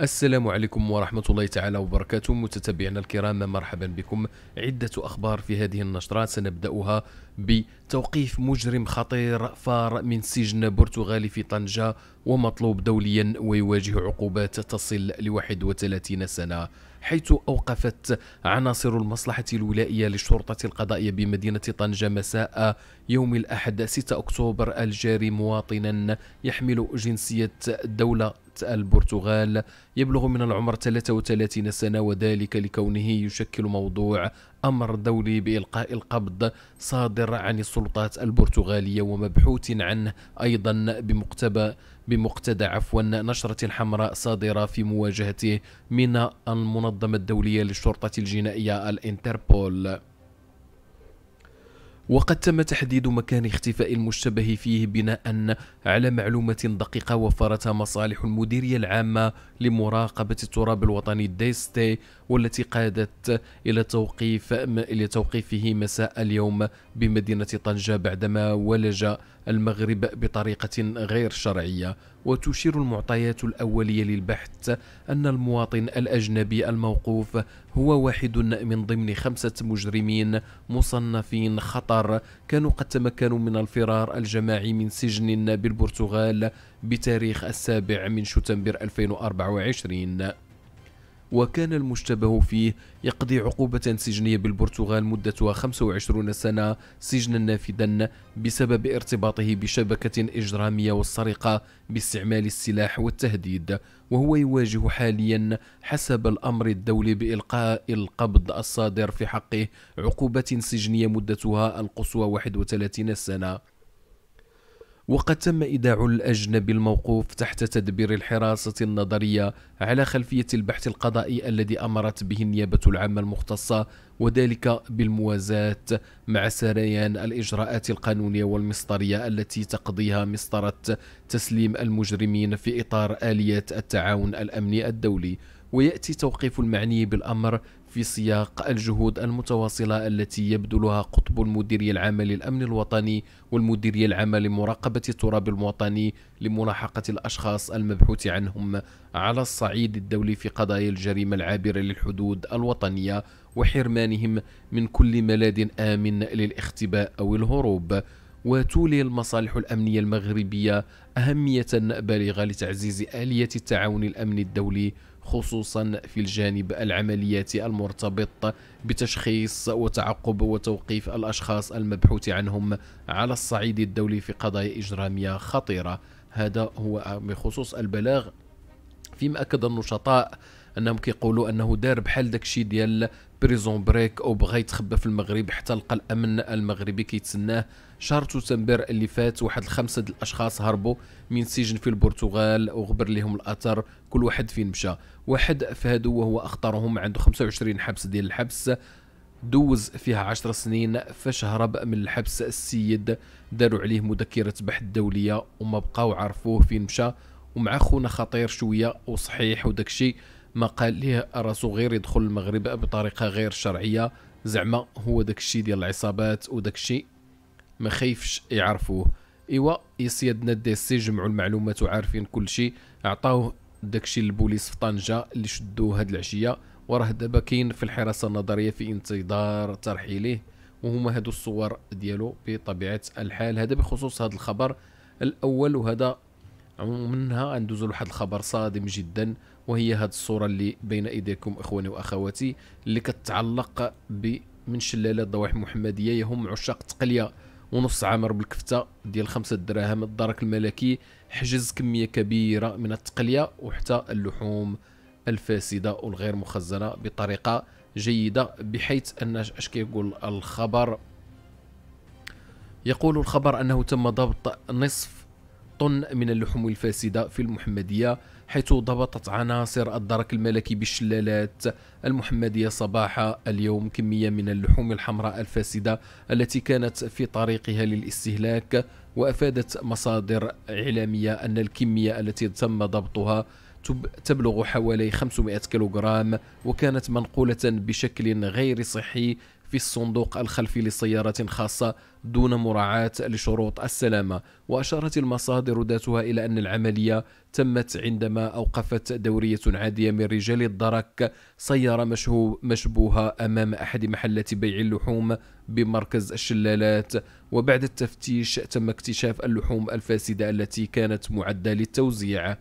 السلام عليكم ورحمة الله تعالى وبركاته متتابعينا الكرام مرحبا بكم عدة أخبار في هذه النشرات سنبدأها بتوقيف مجرم خطير فار من سجن برتغالي في طنجة ومطلوب دوليا ويواجه عقوبات تصل ل 31 سنة حيث أوقفت عناصر المصلحة الولائية للشرطة القضائية بمدينة طنجة مساء يوم الأحد 6 أكتوبر الجاري مواطنا يحمل جنسية دولة البرتغال يبلغ من العمر 33 سنة وذلك لكونه يشكل موضوع أمر دولي بإلقاء القبض صادر عن السلطات البرتغالية ومبحوث عنه أيضا بمقتبى بمقتدى عفوا نشرة حمراء صادرة في مواجهته من المنظمة الدولية للشرطة الجنائية الانتربول وقد تم تحديد مكان اختفاء المشتبه فيه بناء على معلومات دقيقة وفرتها مصالح المديرية العامة لمراقبة التراب الوطني ديستي والتي قادت إلى توقيف إلى توقيفه مساء اليوم بمدينة طنجة بعدما ولج المغرب بطريقة غير شرعية وتشير المعطيات الأولية للبحث أن المواطن الأجنبي الموقوف هو واحد من ضمن خمسة مجرمين مصنفين خطر كانوا قد تمكنوا من الفرار الجماعي من سجن بالبرتغال بتاريخ السابع من شتنبر 2024 وكان المشتبه فيه يقضي عقوبة سجنية بالبرتغال مدتها 25 سنة سجنا نافذا بسبب ارتباطه بشبكة إجرامية والسرقة باستعمال السلاح والتهديد وهو يواجه حاليا حسب الأمر الدولي بإلقاء القبض الصادر في حقه عقوبة سجنية مدتها القصوى 31 سنة وقد تم إيداع الأجنبي الموقوف تحت تدبير الحراسة النظرية على خلفية البحث القضائي الذي أمرت به النيابة العامة المختصة وذلك بالموازاة مع سريان الإجراءات القانونية والمسطرية التي تقضيها مسطرة تسليم المجرمين في إطار آلية التعاون الأمني الدولي ويأتي توقيف المعني بالأمر في سياق الجهود المتواصلة التي يبذلها قطب المديرية العامة للأمن الوطني والمديرية العامة لمراقبة التراب الوطني لملاحقة الأشخاص المبحوث عنهم على الصعيد الدولي في قضايا الجريمة العابرة للحدود الوطنية وحرمانهم من كل ملاذ آمن للاختباء أو الهروب وتولي المصالح الأمنية المغربية أهمية بالغة لتعزيز آلية التعاون الأمني الدولي خصوصا في الجانب العملياتي المرتبط بتشخيص وتعقب وتوقيف الأشخاص المبحوث عنهم على الصعيد الدولي في قضايا إجرامية خطيرة هذا هو بخصوص البلاغ فيما أكد النشطاء انهم كيقولوا انه دار بحال داكشي ديال بريزون بريك او بغى يتخبى في المغرب حتى لقى الامن المغربي كيتسناه شهر سبتمبر اللي فات واحد الخمسه د الاشخاص هربوا من سجن في البرتغال وغبر لهم الاثر كل واحد فين مشى واحد فهادو وهو اخطرهم عنده 25 حبس ديال الحبس دوز فيها عشر سنين فاش هرب من الحبس السيد داروا عليه مذكرة بحث دولية وما بقاو عرفوه فين مشى ومع خونا خطير شوية وصحيح وداكشي ما قال ليه راسو غير يدخل المغرب بطريقه غير شرعيه زعما هو داك الشيء ديال العصابات وداك الشيء ما خايفش يعرفوه ايوا يسيادنا دي سي جمعوا المعلومات وعارفين كل شيء عطاوه داك الشيء للبوليس في طنجه اللي شدوه هاد العشيه وراه دابا كاين في الحراسه النظريه في انتظار ترحيله وهما هادو الصور ديالو بطبيعه الحال هذا بخصوص هذا الخبر الاول وهذا منها ندوزو لواحد الخبر صادم جدا وهي هذه الصورة اللي بين أيديكم إخواني وأخواتي اللي كتعلق بمن شلالات ضواحي محمدية يهم عشاق تقلية ونص عامر بالكفتة ديال خمسة دراهم الدرك الملكي حجز كمية كبيرة من التقلية وحتى اللحوم الفاسدة والغير مخزنة بطريقة جيدة بحيث أن اش كيقول الخبر يقول الخبر أنه تم ضبط نصف طن من اللحوم الفاسدة في المحمدية حيث ضبطت عناصر الدرك الملكي بالشلالات المحمدية صباح اليوم كمية من اللحوم الحمراء الفاسدة التي كانت في طريقها للاستهلاك وأفادت مصادر إعلامية أن الكمية التي تم ضبطها تبلغ حوالي 500 كيلوغرام وكانت منقولة بشكل غير صحي في الصندوق الخلفي لسيارة خاصة دون مراعاة لشروط السلامة وأشارت المصادر ذاتها إلى أن العملية تمت عندما أوقفت دورية عادية من رجال الدرك سيارة مشبوهة أمام أحد محلات بيع اللحوم بمركز الشلالات وبعد التفتيش تم اكتشاف اللحوم الفاسدة التي كانت معدة للتوزيع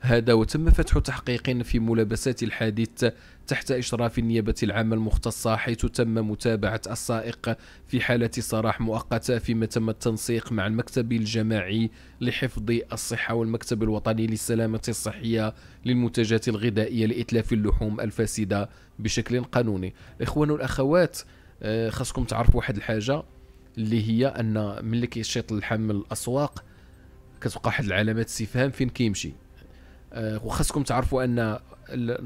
هذا وتم فتح تحقيق في ملابسات الحادث تحت إشراف النيابة العامة المختصة حيث تم متابعة السائق في حالة صراح مؤقتة فيما تم التنسيق مع المكتب الجماعي لحفظ الصحة والمكتب الوطني للسلامة الصحية للمنتجات الغذائية لإتلاف اللحوم الفاسدة بشكل قانوني الإخوان والأخوات آه، خاصكم تعرفوا واحد الحاجة اللي هي أن ملي كيشيط الحمل الأسواق كتبقى واحد العلامات استفهام فين كيمشي آه، وخاصكم تعرفوا ان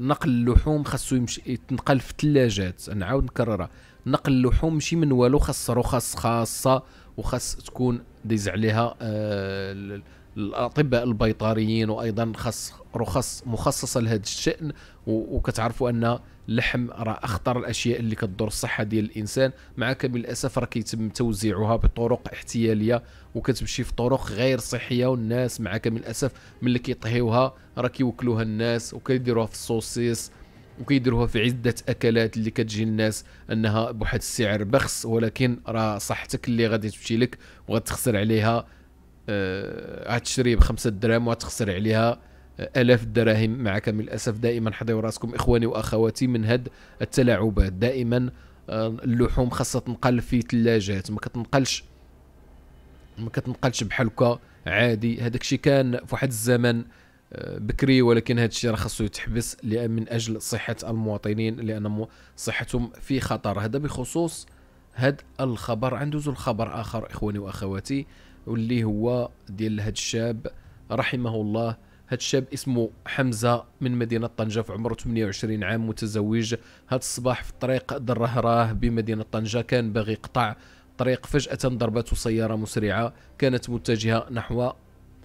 نقل اللحوم خاصو يمشي يتنقل في الثلاجات نعاود نكررها نقل اللحوم ماشي من والو خاص رخص خاصه وخاص تكون دايز عليها آه، الاطباء البيطريين وايضا خاص رخص مخصصه لهذا الشان وكتعرفوا ان اللحم راه اخطر الاشياء اللي كتضر الصحه ديال الانسان معك للاسف راه كيتم توزيعها بطرق احتياليه وكتمشي في طرق غير صحيه والناس معك بالاسف ملي كيطهيوها راه كيوكلوها الناس وكيديروها في الصوصيص وكيديروها في عده اكلات اللي كتجي الناس انها بواحد السعر بخس ولكن راه صحتك اللي غادي تمشي لك وغتخسر عليها آه، غتشري أه بخمسة دراهم وغتخسر عليها آلاف الدراهم من للأسف دائما حضروا راسكم إخواني وأخواتي من هاد التلاعبات دائما آه، اللحوم خاصها تنقل في ثلاجات ما كتنقلش ما كتنقلش بحال هكا عادي هذاك الشيء كان في واحد الزمن آه، بكري ولكن هذا الشيء راه خاصو يتحبس من اجل صحه المواطنين لان صحتهم في خطر هذا بخصوص هاد الخبر عندوزو الخبر اخر اخواني واخواتي واللي هو ديال هذا الشاب رحمه الله هذا الشاب اسمه حمزه من مدينه طنجه في عمره 28 عام متزوج هذا الصباح في طريق راه بمدينه طنجه كان باغي يقطع طريق فجاه ضربته سياره مسرعه كانت متجهه نحو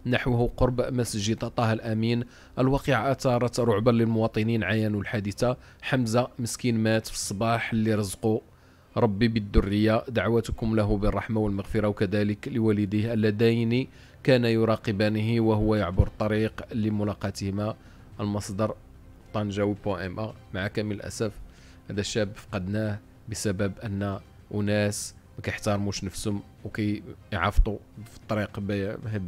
نحوه قرب مسجد طه الامين الواقعه اثارت رعبا للمواطنين عاينوا الحادثه حمزه مسكين مات في الصباح اللي رزقه ربي بالذريه دعوتكم له بالرحمه والمغفره وكذلك لوالديه اللذين كان يراقبانه وهو يعبر الطريق لملاقاتهما المصدر ام إيه مع كامل الأسف هذا الشاب فقدناه بسبب أن أناس ما كيحترموش نفسهم وكيعفطوا في الطريق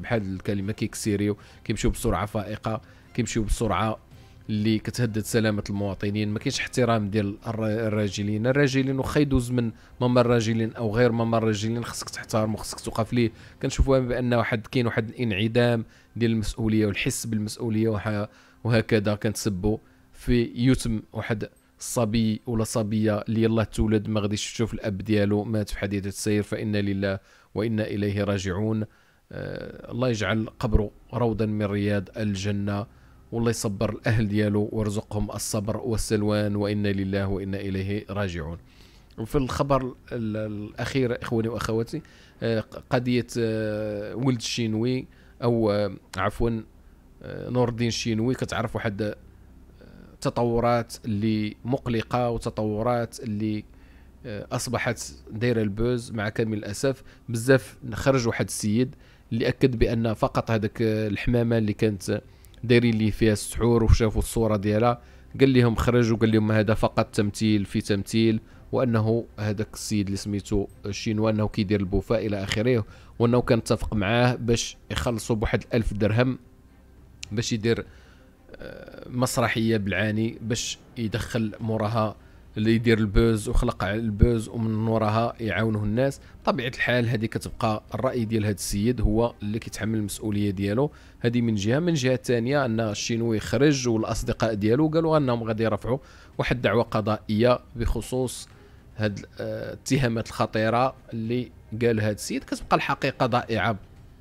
بحال الكلمه كيكسيريو كيمشيو بسرعه فائقه كيمشيو بسرعه اللي كتهدد سلامه المواطنين ما كاينش احترام ديال الراجلين الراجلين واخا يدوز من ممر الراجلين او غير ممر الراجلين خصك تحترم وخصك توقف ليه كنشوفوها بان واحد كاين واحد الانعدام ديال المسؤوليه والحس بالمسؤوليه وهكذا كنتسبوا في يتم واحد الصبي ولا صبيه اللي يلاه تولد ما غاديش تشوف الاب ديالو مات في حادثه السير فانا لله وانا اليه راجعون آه الله يجعل قبره روضا من رياض الجنه والله يصبر الاهل ديالو ويرزقهم الصبر والسلوان وانا لله وانا اليه راجعون وفي الخبر الاخير اخواني واخواتي آه، قضيه آه، ولد الشينوي او آه، عفوا نور الدين الشينوي كتعرف واحد تطورات اللي مقلقه وتطورات اللي اصبحت دايره البوز مع كامل الاسف بزاف خرج واحد السيد اللي اكد بان فقط هذاك الحمامه اللي كانت دايرين ليه فيها السحور وشافوا الصوره ديالها قال لهم خرج وقال لهم هذا فقط تمثيل في تمثيل وانه هذاك السيد اللي سميتو شينوا انه كيدير البوفاء الى اخره وانه كان اتفق معاه باش يخلصوا بواحد الألف درهم باش يدير آه، مسرحيه بالعاني باش يدخل موراها اللي يدير البوز وخلق على البوز ومن وراها يعاونه الناس بطبيعه الحال هذه كتبقى الراي ديال هذا السيد هو اللي كيتحمل المسؤوليه ديالو هذه من جهه من جهه ثانيه ان الشينوي خرج والاصدقاء ديالو قالوا انهم غادي يرفعوا واحد دعوه قضائيه بخصوص هاد الاتهامات آه، الخطيره اللي قال هذا السيد كتبقى الحقيقه ضائعه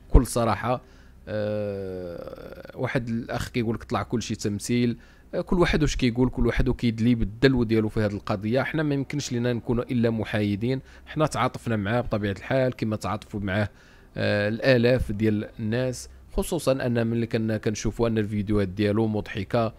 بكل صراحه أه واحد الاخ كيقول لك طلع كلشي تمثيل كل واحد واش كيقول كل واحد وكيدلي بالدلو ديالو في هذه القضيه حنا ما يمكنش لنا نكونوا الا محايدين حنا تعاطفنا معاه بطبيعه الحال كما تعاطفوا معاه آه الالاف ديال الناس خصوصا ان ملي كنا كنشوفوا ان الفيديوهات ديالو مضحكه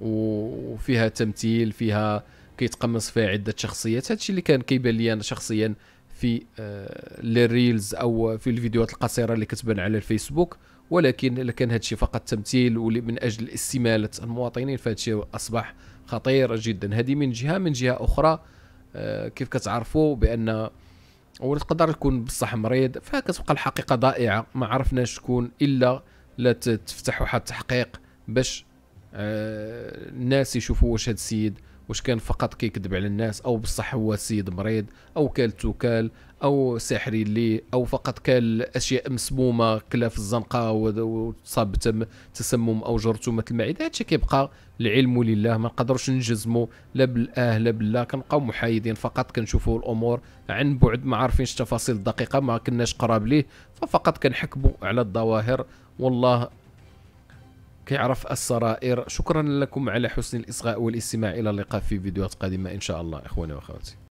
وفيها تمثيل فيها كيتقمص فيها عده شخصيات هادشي اللي كان كيبان لي انا شخصيا في آه لي ريلز او في الفيديوهات القصيره اللي كتبان على الفيسبوك ولكن الا كان هذا فقط تمثيل من اجل استماله المواطنين فهذا اصبح خطير جدا هذه من جهه من جهه اخرى آه، كيف كتعرفوا بان اولا تقدر تكون بصح مريض فكتبقى الحقيقه ضائعه ما عرفناش شكون الا لا تفتحوا حتى التحقيق باش آه، الناس يشوفوا واش هذا السيد واش كان فقط كيكذب على الناس او بصح هو سيد مريض او كال توكال او ساحري لي او فقط كال اشياء مسمومه كلا في الزنقه وتصاب تسمم او جرثومه المعده هادشي كيبقى العلم لله ما نقدروش نجزمو لا بالاه لا بالله كنبقاو محايدين فقط كنشوفوا الامور عن بعد ما عارفينش التفاصيل الدقيقه ما كناش قراب ليه ففقط كنحكموا على الظواهر والله كيعرف السرائر شكرا لكم على حسن الاصغاء والاستماع الى اللقاء في فيديوهات قادمه ان شاء الله اخواني واخواتي